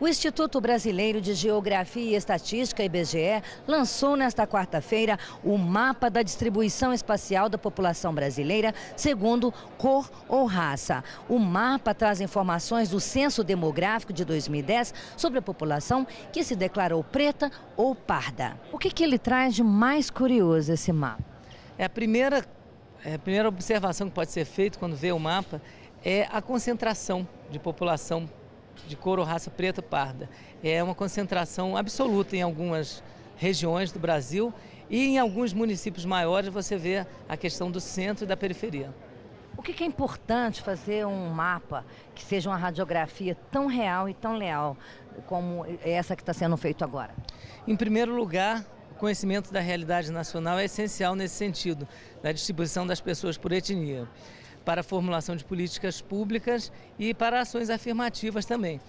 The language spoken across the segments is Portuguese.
O Instituto Brasileiro de Geografia e Estatística, IBGE, lançou nesta quarta-feira o mapa da distribuição espacial da população brasileira segundo cor ou raça. O mapa traz informações do censo demográfico de 2010 sobre a população que se declarou preta ou parda. O que, que ele traz de mais curioso esse mapa? É a primeira, é a primeira observação que pode ser feita quando vê o mapa é a concentração de população de cor ou raça preta parda. É uma concentração absoluta em algumas regiões do Brasil e em alguns municípios maiores você vê a questão do centro e da periferia. O que é importante fazer um mapa que seja uma radiografia tão real e tão leal como essa que está sendo feito agora? Em primeiro lugar, o conhecimento da realidade nacional é essencial nesse sentido, na distribuição das pessoas por etnia para a formulação de políticas públicas e para ações afirmativas também.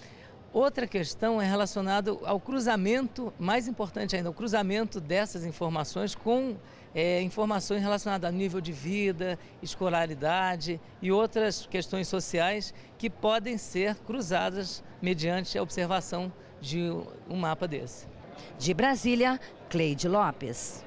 Outra questão é relacionada ao cruzamento, mais importante ainda, o cruzamento dessas informações com é, informações relacionadas a nível de vida, escolaridade e outras questões sociais que podem ser cruzadas mediante a observação de um mapa desse. De Brasília, Cleide Lopes.